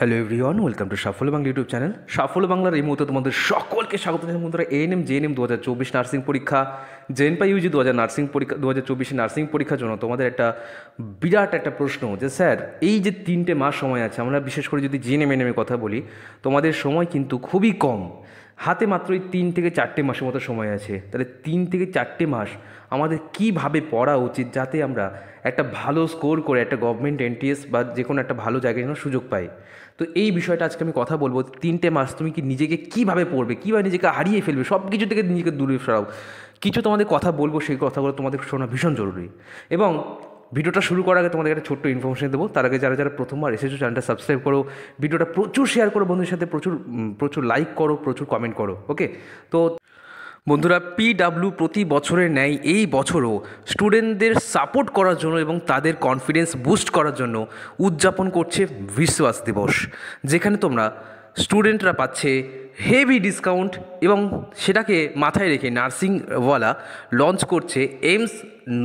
hello everyone welcome to সাফল্য Bangla YouTube channel সাফল্য বাংলার এই মুহূর্তে তোমাদের সকলকে স্বাগত জানাই বন্ধুরা এন এম জেএনএম দু হাজার চব্বিশ নার্সিং পরীক্ষা পাই ইউজি দু হাজার নার্সিং পরীক্ষা দু হাজার চব্বিশে নার্সিং পরীক্ষার জন্য তোমাদের একটা বিরাট একটা প্রশ্ন যে স্যার এই যে তিনটে মাস সময় আছে আমরা বিশেষ করে যদি এন এনএমের কথা বলি তোমাদের সময় কিন্তু খুবই কম হাতে মাত্র তিন থেকে চারটে মাসের মতো সময় আছে তাহলে তিন থেকে চারটে মাস আমাদের কিভাবে পড়া উচিত যাতে আমরা একটা ভালো স্কোর করে একটা গভর্নমেন্ট এনটিএস বা যে কোনো একটা ভালো জায়গায় যেন সুযোগ পাই তো এই বিষয়টা আজকে আমি কথা বলবো তিনটে মাস তুমি কি নিজেকে কিভাবে পড়বে কীভাবে নিজেকে হারিয়ে ফেলবে সব কিছু থেকে নিজেকে দূরে সরাও কিছু তোমাদের কথা বলবো সেই কথাগুলো তোমাদের শোনা ভীষণ জরুরি এবং ভিডিওটা শুরু করার আগে তোমাদের একটা ছোট্ট ইনফরমেশন দেবো তার আগে যারা যারা প্রথমবার এসেছো চ্যানেলটা সাবস্ক্রাইব করো ভিডিওটা প্রচুর শেয়ার করো বন্ধুদের সাথে প্রচুর প্রচুর লাইক করো প্রচুর কমেন্ট করো ওকে তো বন্ধুরা পিডাব্লিউ প্রতি বছরের ন্যায় এই বছরও স্টুডেন্টদের সাপোর্ট করার জন্য এবং তাদের কনফিডেন্স বুস্ট করার জন্য উদযাপন করছে বিশ্বাস দিবস যেখানে তোমরা স্টুডেন্টরা পাচ্ছে হেভি ডিসকাউন্ট এবং সেটাকে মাথায় রেখে নার্সিংওয়ালা লঞ্চ করছে এইমস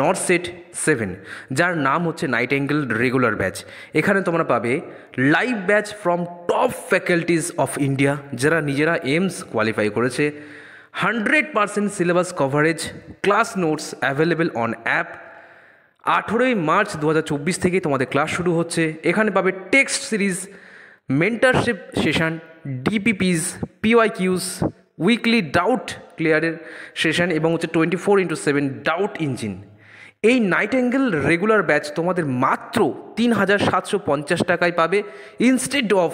নর্সেট সেভেন যার নাম হচ্ছে নাইট অ্যাঙ্গেল রেগুলার ব্যাচ এখানে তোমরা পাবে live batch from top faculties of India যারা নিজেরা এইমস কোয়ালিফাই করেছে hundred percent syllabus coverage class notes available on app আঠেরোই মার্চ দু থেকে তোমাদের ক্লাস শুরু হচ্ছে এখানে পাবে test series mentorship session DPPs PYQs weekly doubt ক্লিয়ারের সেশন এবং হচ্ছে twenty four into seven doubt engine এই নাইট অ্যাঙ্গেল রেগুলার ব্যাচ তোমাদের মাত্র তিন হাজার সাতশো পঞ্চাশ টাকায় পাবে ইনস্টেড অফ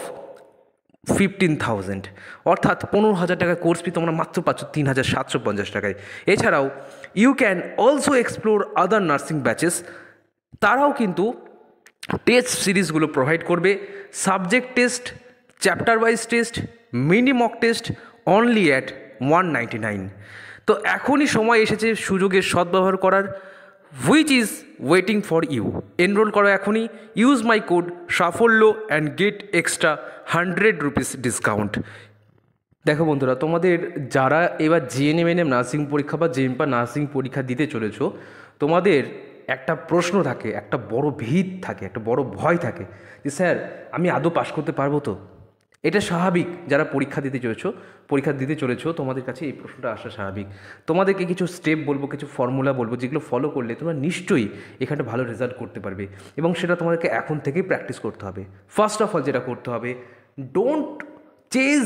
ফিফটিন থাউজেন্ড অর্থাৎ পনেরো হাজার টাকা কোর্স ফি তোমরা মাত্র পাচ্ছ তিন হাজার সাতশো পঞ্চাশ টাকায় এছাড়াও you can also explore other nursing batches তারাও কিন্তু টেস্ট সিরিজগুলো প্রোভাইড করবে subject test chapter wise test mini mock test only at one ninety nine তো এখনই সময় এসেছে সুযোগের সদ্ব্যবহার করার which is waiting for you enroll করো এখনই use my code Safalya and get extra hundred rupees discount দেখো বন্ধুরা তোমাদের যারা এবার জিএনএম মানে নার্সিং পরীক্ষা বা জেএমপা নার্সিং পরীক্ষা দিতে চলেছ তোমাদের একটা প্রশ্ন থাকে একটা বড় ভিত থাকে একটা বড় ভয় থাকে যে স্যার আমি আদৌ পাশ করতে পারবো তো এটা স্বাভাবিক যারা পরীক্ষা দিতে চলেছ পরীক্ষা দিতে চলেছ তোমাদের কাছে এই প্রশ্নটা আসা স্বাভাবিক তোমাদেরকে কিছু স্টেপ বলবো কিছু ফর্মুলা বলবো যেগুলো ফলো করলে তোমরা নিশ্চয়ই এখানে ভালো রেজাল্ট করতে পারবে এবং সেটা তোমাদেরকে এখন থেকেই প্র্যাকটিস করতে হবে ফার্স্ট অফ অল যেটা করতে হবে don't chase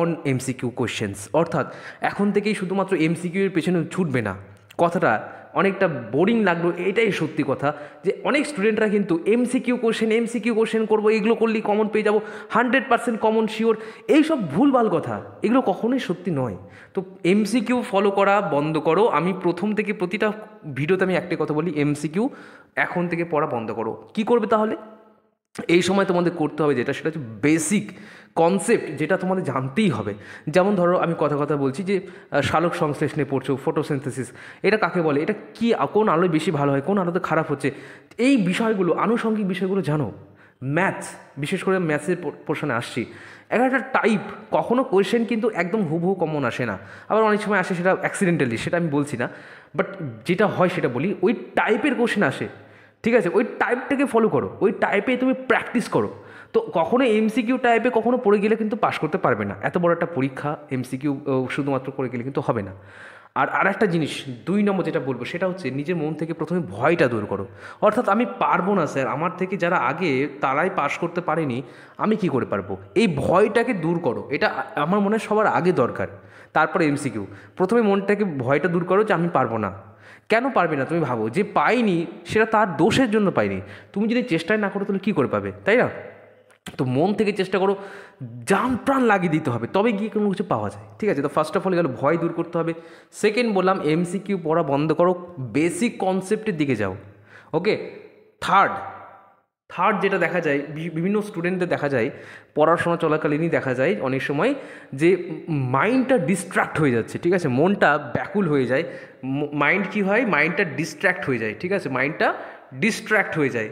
on MCQ questions অর্থাৎ এখন থেকেই শুধুমাত্র এমসিকিউ এর পেছনে ছুটবে না কথাটা অনেকটা বোরিং লাগলো এটাই সত্যি কথা যে অনেক স্টুডেন্টরা কিন্তু এমসিকিউ কোশ্চেন এমসিকিউ কোশ্চেন করবো এগুলো করলেই কমন পেয়ে যাবো হান্ড্রেড পার্সেন্ট কমন শিওর এইসব ভুলভাল কথা এগুলো কখনোই সত্যি নয় তো এমসিকিউ ফলো করা বন্ধ করো আমি প্রথম থেকে প্রতিটা ভিডিওতে আমি একটাই কথা বলি এমসিকিউ এখন থেকে পড়া বন্ধ করো কি করবে তাহলে এই সময় তোমাদের করতে হবে যেটা সেটা হচ্ছে বেসিক কনসেপ্ট যেটা তোমাদের জানতেই হবে যেমন ধরো আমি কথা কথা বলছি যে সালোক সংশ্লেষ নিয়ে পড়ছো ফটোসেন্থেসিস এটা কাকে বলে এটা কি কোন আলোয় বেশি ভালো হয় কোন আলোতে খারাপ হচ্ছে এই বিষয়গুলো আনুষঙ্গিক বিষয়গুলো জানো ম্যাথ বিশেষ করে ম্যাথের পোর্শনে আসছি এক একটা টাইপ কখনও কোয়েশ্চেন কিন্তু একদম হুবহু কমন আসে না আবার অনেক সময় আসে সেটা অ্যাক্সিডেন্টালি সেটা আমি বলছি না বাট যেটা হয় সেটা বলি ওই টাইপের কোয়েশ্চেন আসে ঠিক আছে ওই টাইপটাকে ফলো করো ওই টাইপে তুমি প্র্যাকটিস করো তো কখনো এমসিকিউ টাইপে কখনো পড়ে গেলে কিন্তু পাশ করতে পারবে না এত বড় একটা পরীক্ষা এমসিকিউ শুধুমাত্র করে গেলে কিন্তু হবে না আর আর একটা জিনিস দুই নম্বর যেটা বলবো সেটা হচ্ছে নিজের মন থেকে প্রথমে ভয়টা দূর করো অর্থাৎ আমি পারবো না স্যার আমার থেকে যারা আগে তারাই পাশ করতে পারেনি আমি কি করে পারবো এই ভয়টাকে দূর করো এটা আমার মনে হয় সবার আগে দরকার তারপরে এমসিকিউ প্রথমে মনটাকে ভয়টা দূর করো যে আমি পারবো না কেন পারবে না তুমি ভাবো যে পাইনি সেটা তার দোষের জন্য পাইনি তুমি যদি চেষ্টাই না করো তাহলে কী করে পাবে তাই না তো মন থেকে চেষ্টা করো জান প্রাণ লাগিয়ে দিতে হবে তবে গিয়ে কোনো কিছু পাওয়া যায় ঠিক আছে তো ফার্স্ট অফ অল গেলো ভয় দূর করতে হবে সেকেন্ড বললাম এমসিকিউ পড়া বন্ধ করো বেসিক কনসেপ্টের দিকে যাও ওকে থার্ড থার্ড যেটা দেখা যায় বিভিন্ন স্টুডেন্টদের দেখা যায় পড়াশোনা চলাকালীনই দেখা যায় অনেক সময় যে মাইন্ডটা ডিস্ট্র্যাক্ট হয়ে যাচ্ছে ঠিক আছে মনটা ব্যাকুল হয়ে যায় মাইন্ড কি হয় মাইন্ডটা ডিস্ট্র্যাক্ট হয়ে যায় ঠিক আছে মাইন্ডটা ডিস্ট্র্যাক্ট হয়ে যায়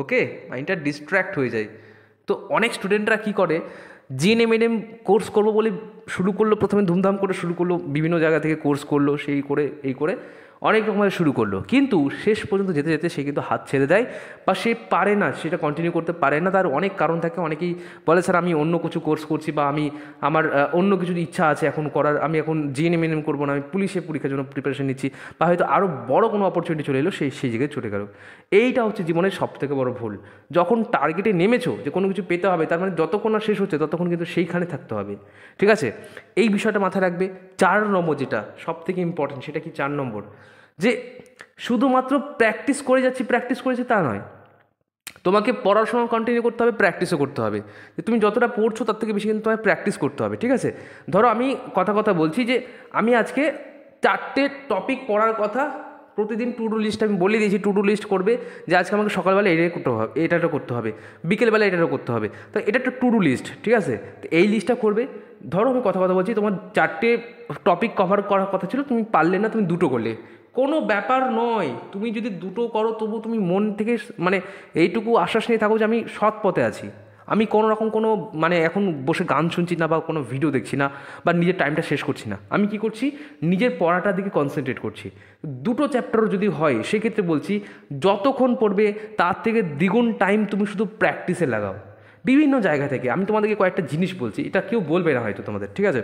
ওকে মাইন্ডটা ডিস্ট্র্যাক্ট হয়ে যায় তো অনেক স্টুডেন্টরা কি করে জিএনএম এম কোর্স করবো বলে শুরু করলো প্রথমে ধুমধাম করে শুরু করলো বিভিন্ন জায়গা থেকে কোর্স করলো সেই করে এই করে অনেক রকমের শুরু করলো কিন্তু শেষ পর্যন্ত যেতে যেতে সে কিন্তু হাত ছেড়ে দেয় বা সে পারে না সেটা কন্টিনিউ করতে পারে না তার অনেক কারণ থাকে অনেকেই বলে স্যার আমি অন্য কিছু কোর্স করছি বা আমি আমার অন্য কিছুর ইচ্ছা আছে এখন করার আমি এখন জিএনএম এনএম করবো না আমি পুলিশের পরীক্ষার জন্য প্রিপারেশন নিচ্ছি বা হয়তো আরও বড় কোনো অপরচুনিটি চলে এলো সেই সেই জায়গায় চলে গেল এইটা হচ্ছে জীবনের সবথেকে বড় ভুল যখন টার্গেটে নেমেছো যে কোনো কিছু পেতে হবে তার মানে যতক্ষণ না শেষ হচ্ছে ততক্ষণ কিন্তু সেইখানে থাকতে হবে ঠিক আছে এই বিষয়টা মাথায় রাখবে চার নম্বর যেটা সবথেকে ইম্পর্টেন্ট সেটা কি চার নম্বর যে শুধুমাত্র প্র্যাকটিস করে যাচ্ছি প্র্যাকটিস করেছি তা নয় তোমাকে পড়াশোনা কন্টিনিউ করতে হবে প্র্যাকটিসও করতে হবে যে তুমি যতটা পড়ছো তার থেকে বেশি কিন্তু তোমায় প্র্যাকটিস করতে হবে ঠিক আছে ধরো আমি কথা কথা বলছি যে আমি আজকে চারটে টপিক পড়ার কথা প্রতিদিন টু ডু লিস্ট আমি বলে দিয়েছি টু ডু লিস্ট করবে যে আজকে আমাকে সকালবেলা এটা করতে হবে এটাটা করতে হবে বিকেলবেলা এটাটা করতে হবে তো এটা একটা টু ডু লিস্ট ঠিক আছে তো এই লিস্টটা করবে ধরো আমি কথা কথা বলছি তোমার চারটে টপিক কভার করার কথা ছিল তুমি পারলে না তুমি দুটো করলে কোনো ব্যাপার নয় তুমি যদি দুটো করো তবু তুমি মন থেকে মানে এইটুকু আশ্বাস নিয়ে থাকো যে আমি সৎ পথে আছি আমি কোনো রকম কোনো মানে এখন বসে গান শুনছি না বা কোনো ভিডিও দেখছি না বা নিজের টাইমটা শেষ করছি না আমি কি করছি নিজের পড়াটার দিকে কনসেন্ট্রেট করছি দুটো চ্যাপ্টারও যদি হয় সেক্ষেত্রে বলছি যতক্ষণ পড়বে তার থেকে দ্বিগুণ টাইম তুমি শুধু প্র্যাকটিসে লাগাও বিভিন্ন জায়গা থেকে আমি তোমাদেরকে কয়েকটা জিনিস বলছি এটা কেউ বলবে না হয়তো তোমাদের ঠিক আছে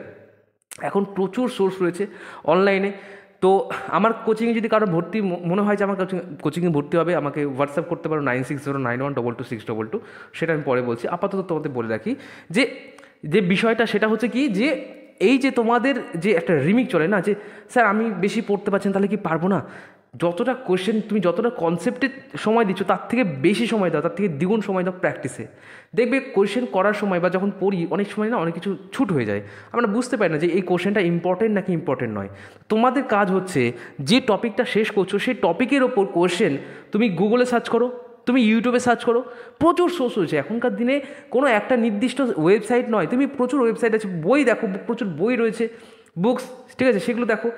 এখন প্রচুর সোর্স রয়েছে অনলাইনে তো আমার কোচিংয়ে যদি কারো ভর্তি মনে হয় যে আমার কোচিং কোচিংয়ে ভর্তি হবে আমাকে হোয়াটসঅ্যাপ করতে পারো nine six zero nine one double two six double two সেটা আমি পরে বলছি আপাতত তোমাদের বলে রাখি যে যে বিষয়টা সেটা হচ্ছে কি যে এই যে তোমাদের যে একটা রিমিক চলে না যে স্যার আমি বেশি পড়তে পারছেন তাহলে কি পারবো না যতটা কোয়েশ্চেন তুমি যতটা কনসেপ্টে সময় দিচ্ছ তার থেকে বেশি সময় দাও তার থেকে দ্বিগুণ সময় দাও প্র্যাকটিসে দেখবে কোয়েশ্চেন করার সময় বা যখন পড়ি অনেক সময় না অনেক কিছু ছুট হয়ে যায় আমরা বুঝতে পারি না যে এই কোয়েশ্চেনটা ইম্পর্টেন্ট নাকি ইম্পর্টেন্ট নয় তোমাদের কাজ হচ্ছে যে টপিকটা শেষ করছো সেই টপিকের ওপর কোয়েশ্চেন তুমি গুগলে সার্চ করো তুমি ইউটিউবে সার্চ করো প্রচুর সোর্স হয়েছে এখনকার দিনে কোনো একটা নির্দিষ্ট ওয়েবসাইট নয় তুমি প্রচুর ওয়েবসাইট আছে বই দেখো প্রচুর বই রয়েছে বুকস ঠিক আছে সেগুলো দেখো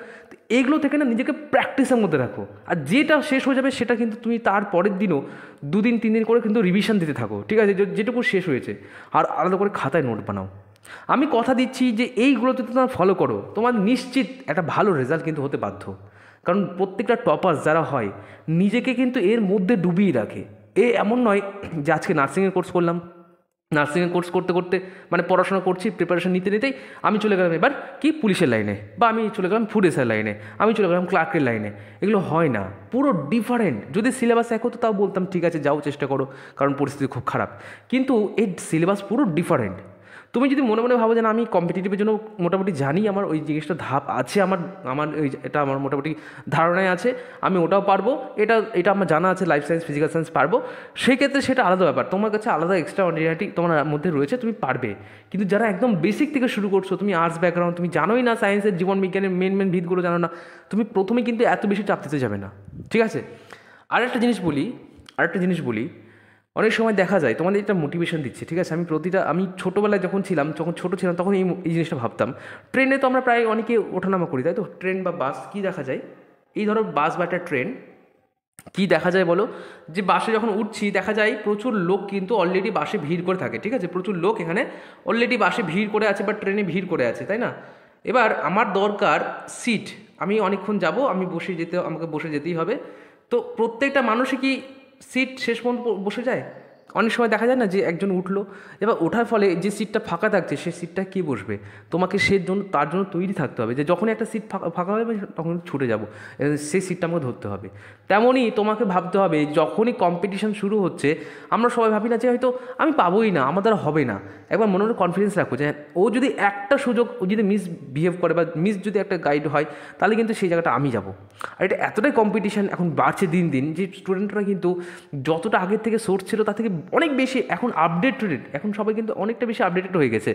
এইগুলো থেকে না নিজেকে প্র্যাকটিসের মধ্যে রাখো আর যেটা শেষ হয়ে যাবে সেটা কিন্তু তুমি তার পরের দিনও দুদিন তিন দিন করে কিন্তু রিভিশন দিতে থাকো ঠিক আছে যেটুকু শেষ হয়েছে আর আলাদা করে খাতায় নোট বানাও আমি কথা দিচ্ছি যে এইগুলো যদি তোমার ফলো করো তোমার নিশ্চিত একটা ভালো রেজাল্ট কিন্তু হতে বাধ্য কারণ প্রত্যেকটা টপার যারা হয় নিজেকে কিন্তু এর মধ্যে ডুবিয়ে রাখে এ এমন নয় যে আজকে নার্সিংয়ের কোর্স করলাম নার্সিংয়ের কোর্স করতে করতে মানে পড়াশোনা করছি প্রিপারেশন নিতে নিতেই আমি চলে গেলাম এবার কি পুলিশের লাইনে বা আমি চলে গেলাম ফুডেসের লাইনে আমি চলে গেলাম ক্লার্কের লাইনে এগুলো হয় না পুরো ডিফারেন্ট যদি সিলেবাস এক হতো তাও বলতাম ঠিক আছে যাও চেষ্টা করো কারণ পরিস্থিতি খুব খারাপ কিন্তু এই সিলেবাস পুরো ডিফারেন্ট তুমি যদি মনে মনে ভাবো যে না আমি কম্পিটিটিভের জন্য মোটামুটি জানি আমার ওই জিনিসটা ধাপ আছে আমার আমার ওই এটা আমার মোটামুটি ধারণায় আছে আমি ওটাও পারবো এটা এটা আমার জানা আছে লাইফ সায়েন্স ফিজিক্যাল সায়েন্স পারবো সেক্ষেত্রে সেটা আলাদা ব্যাপার তোমার কাছে আলাদা এক্সট্রা অর্ডিনারিটি তোমার মধ্যে রয়েছে তুমি পারবে কিন্তু যারা একদম বেসিক থেকে শুরু করছো তুমি আর্টস ব্যাকগ্রাউন্ড তুমি জানোই না সায়েন্সের জীবন বিজ্ঞানের মেন মেন ভিতগুলো জানো না তুমি প্রথমে কিন্তু এত বেশি চাপ দিতে যাবে না ঠিক আছে আর একটা জিনিস বলি আর একটা জিনিস বলি অনেক সময় দেখা যায় তোমাদের এটা মোটিভেশন দিচ্ছে ঠিক আছে আমি প্রতিটা আমি ছোটোবেলায় যখন ছিলাম যখন ছোটো ছিলাম তখন এই এই জিনিসটা ভাবতাম ট্রেনে তো আমরা প্রায় অনেকে ওঠানামা করি তাই তো ট্রেন বা বাস কী দেখা যায় এই ধরো বাস বা একটা ট্রেন কি দেখা যায় বলো যে বাসে যখন উঠছি দেখা যায় প্রচুর লোক কিন্তু অলরেডি বাসে ভিড় করে থাকে ঠিক আছে প্রচুর লোক এখানে অলরেডি বাসে ভিড় করে আছে বা ট্রেনে ভিড় করে আছে তাই না এবার আমার দরকার সিট আমি অনেকক্ষণ যাব আমি বসে যেতে আমাকে বসে যেতেই হবে তো প্রত্যেকটা মানুষই কি সিট শেষ পর্যন্ত বসে যায় অনেক সময় দেখা যায় না যে একজন উঠলো এবার ওঠার ফলে যে সিটটা ফাঁকা থাকছে সে সিটটা কে বসবে তোমাকে সে জন্য তার জন্য তৈরি থাকতে হবে যে যখনই একটা সিট ফাঁকা ফাঁকা হবে তখন ছুটে যাবো সেই সিটটা আমাকে ধরতে হবে তেমনই তোমাকে ভাবতে হবে যখনই কম্পিটিশান শুরু হচ্ছে আমরা সবাই ভাবি না যে হয়তো আমি পাবোই না আমার দ্বারা হবে না একবার মনে মনে কনফিডেন্স রাখো যে ও যদি একটা সুযোগ ও যদি মিস বিহেভ করে বা মিস যদি একটা গাইড হয় তাহলে কিন্তু সেই জায়গাটা আমি যাব আর এটা এতটাই কম্পিটিশান এখন বাড়ছে দিন দিন যে স্টুডেন্টরা কিন্তু যতটা আগের থেকে সোর্স ছিল তা থেকে অনেক বেশি এখন আপডেটেড এখন সবাই কিন্তু অনেকটা বেশি আপডেটেড হয়ে গেছে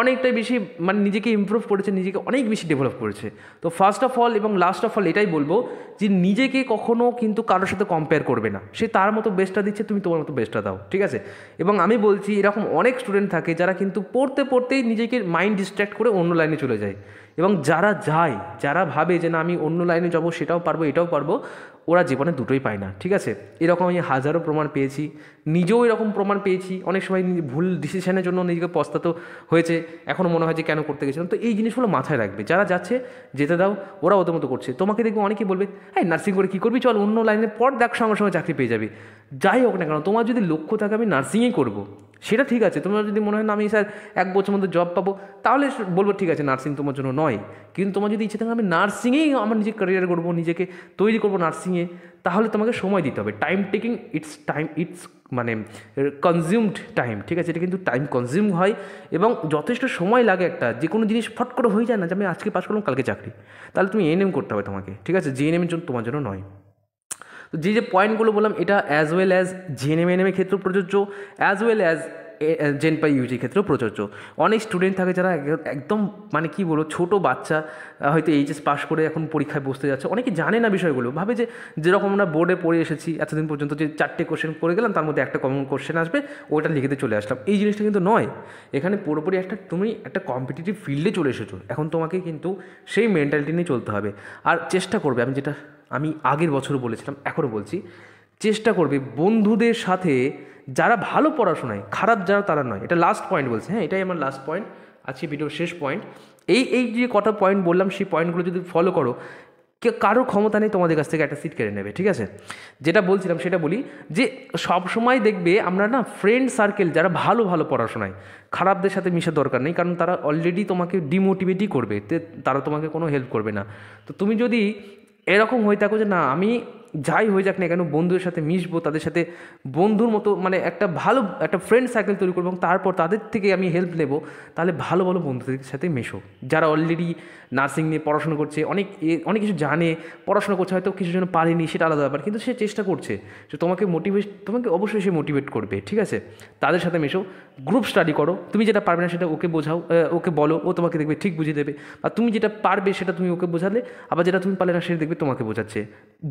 অনেকটাই বেশি মানে নিজেকে ইম্প্রুভ করেছে নিজেকে অনেক বেশি ডেভেলপ করেছে তো ফার্স্ট অফ অল এবং লাস্ট অফ অল এটাই বলবো যে নিজেকে কখনও কিন্তু কারোর সাথে কম্পেয়ার করবে না সে তার মতো বেস্টটা দিচ্ছে তুমি তোমার মতো বেস্টটা দাও ঠিক আছে এবং আমি বলছি এরকম অনেক স্টুডেন্ট থাকে যারা কিন্তু পড়তে পড়তেই নিজেকে মাইন্ড ডিস্ট্র্যাক্ট করে অন্য লাইনে চলে যায় এবং যারা যায় যারা ভাবে যে না আমি অন্য লাইনে যাবো সেটাও পারবো এটাও পারবো ওরা জীবনে দুটোই পায় না ঠিক আছে এরকম আমি হাজারো প্রমাণ পেয়েছি নিজেও এরকম প্রমাণ পেয়েছি অনেক সময় ভুল ডিসিশনের জন্য নিজেকে পস্তাত হয়েছে এখনও মনে হয় যে কেন করতে গেছিলাম তো এই জিনিসগুলো মাথায় রাখবে যারা যাচ্ছে যেতে দাও ওরা ওদের মতো করছে তোমাকে দেখবে অনেকেই বলবে হ্যাঁ নার্সিং করে কী করবি চল অন্য লাইনে পর দেখ সঙ্গে সঙ্গে চাকরি পেয়ে যাবে যাই হোক না কেন তোমার যদি লক্ষ্য থাকে আমি নার্সিংই করবো সেটা ঠিক আছে তোমার যদি মনে হয় না আমি স্যার এক বছর মধ্যে জব পাবো তাহলে বলবো ঠিক আছে নার্সিং তোমার জন্য নয় কিন্তু তোমার যদি ইচ্ছে থাকে আমি নার্সিংয়েই আমার নিজে ক্যারিয়ার করবো নিজেকে তৈরি করবো নার্সিংয়ে তাহলে তোমাকে সময় দিতে হবে time taking it's time it's মানে কনজিউমড টাইম ঠিক আছে এটা কিন্তু টাইম কনজিউম হয় এবং যথেষ্ট সময় লাগে একটা যে কোনো জিনিস ফট করে হয়ে যায় না যে আমি আজকে পাস করলাম কালকে চাকরি তাহলে তুমি এনএম করতে হবে তোমাকে ঠিক আছে জিএনএমের জন্য তোমার জন্য নয় তো যে যে পয়েন্টগুলো বললাম এটা অ্যাজ ওয়েল অ্যাজ জিএনএম এনএমের ক্ষেত্রেও প্রযোজ্য as well as JENPAS UG ক্ষেত্রেও প্রযোজ্য অনেক স্টুডেন্ট থাকে যারা একদম মানে কি বলো ছোট বাচ্চা হয়তো এইচএস পাস করে এখন পরীক্ষায় বসতে যাচ্ছে অনেকে জানে না বিষয়গুলো ভাবে যে যেরকম আমরা বোর্ডে পড়ে এসেছি এতদিন পর্যন্ত যে চারটে কোশ্চেন করে গেলাম তার মধ্যে একটা কমন কোশ্চেন আসবে ওটা লিখতে চলে আসলাম এই জিনিসটা কিন্তু নয় এখানে পুরোপুরি একটা তুমি একটা কম্পিটিটিভ ফিল্ডে চলে এসেছো এখন তোমাকে কিন্তু সেই মেন্টালিটি নিয়ে চলতে হবে আর চেষ্টা করবে আমি যেটা আমি আগের বছর বলেছিলাম এখনও বলছি চেষ্টা করবে বন্ধুদের সাথে যারা ভালো পড়াশোনায় খারাপ যারা তারা নয় এটা লাস্ট পয়েন্ট বলছে হ্যাঁ এটাই আমার লাস্ট পয়েন্ট আজকে ভিডিওর শেষ পয়েন্ট এই এই যে কটা পয়েন্ট বললাম সেই পয়েন্টগুলো যদি ফলো করো কারো ক্ষমতা নেই তোমাদের কাছ থেকে একটা সিট কেড়ে নেবে ঠিক আছে যেটা বলছিলাম সেটা বলি যে সব সময় দেখবে আমরা না ফ্রেন্ড সার্কেল যারা ভালো ভালো পড়াশোনায় খারাপদের সাথে মিশা দরকার নেই কারণ তারা অলরেডি তোমাকে ডিমোটিভেটই করবে তারা তোমাকে কোনো হেল্প করবে না তো তুমি যদি এরকম হয়ে থাকো যে না আমি যাই হয়ে যাক না কেন বন্ধুদের সাথে মিশবো তাদের সাথে বন্ধুর মতো মানে একটা ভালো একটা ফ্রেন্ড সার্কেল তৈরি করবো এবং তারপর তাদের থেকে আমি হেল্প নেবো তাহলে ভালো ভালো বন্ধুদের সাথে মেশো যারা অলরেডি নার্সিং নিয়ে পড়াশোনা করছে অনেক অনেক কিছু জানে পড়াশোনা করছে হয়তো কিছু জন পারেনি সেটা আলাদা ব্যাপার কিন্তু সে চেষ্টা করছে যে তোমাকে মোটিভেট তোমাকে অবশ্যই সে মোটিভেট করবে ঠিক আছে তাদের সাথে মেশো গ্রুপ স্টাডি করো তুমি যেটা পারবে না সেটা ওকে বোঝাও ওকে বলো ও তোমাকে দেখবে ঠিক বুঝিয়ে দেবে আর তুমি যেটা পারবে সেটা তুমি ওকে বোঝালে আবার যেটা তুমি পারলে না সেটা দেখবে তোমাকে বোঝাচ্ছে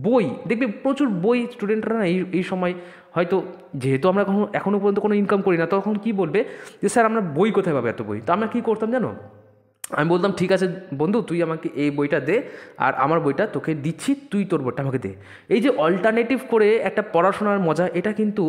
বই দেখবে প্রচুর বই স্টুডেন্টরা না এই এই সময় হয়তো যেহেতু আমরা কখনো এখনও পর্যন্ত কোনো ইনকাম করি না তখন কি বলবে যে স্যার আমরা বই কোথায় পাবো এত বই তো আমরা কী করতাম জানো আমি বললাম ঠিক আছে বন্ধু তুই আমাকে এই বইটা দে আর আমার বইটা তোকে দিচ্ছি তুই তোর বইটা আমাকে দে এই যে অল্টারনেটিভ করে একটা পড়াশোনার মজা এটা কিন্তু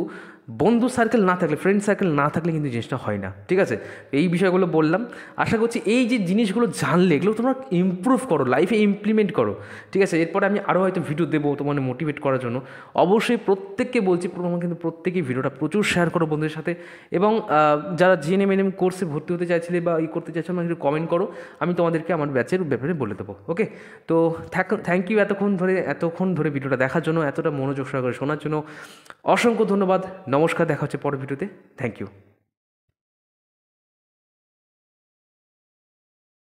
বন্ধু সার্কেল না থাকলে ফ্রেন্ড সার্কেল না থাকলে কিন্তু জিনিসটা হয় না ঠিক আছে এই বিষয়গুলো বললাম আশা করছি এই যে জিনিসগুলো জানলে এগুলো তোমরা ইম্প্রুভ করো লাইফে ইমপ্লিমেন্ট করো ঠিক আছে এরপরে আমি আরও হয়তো ভিডিও দেবো তোমাকে মোটিভেট করার জন্য অবশ্যই প্রত্যেককে বলছি তোমার কিন্তু প্রত্যেকেই ভিডিওটা প্রচুর শেয়ার করো বন্ধুদের সাথে এবং যারা জিএনএম এনএম কোর্সে ভর্তি হতে চাইছিলে বা ই করতে চাইছো আমাকে কমেন্ট করো আমি তোমাদেরকে আমার ব্যাচের ব্যাপারে বলে দেবো ওকে তো থ্যাংক ইউ এতক্ষণ ধরে এতক্ষণ ধরে ভিডিওটা দেখার জন্য এতটা মনোযোগ সহকারে শোনার জন্য অসংখ্য ধন্যবাদ নমস্কার দেখা হচ্ছে পরের ভিডিওতে থ্যাংক ইউ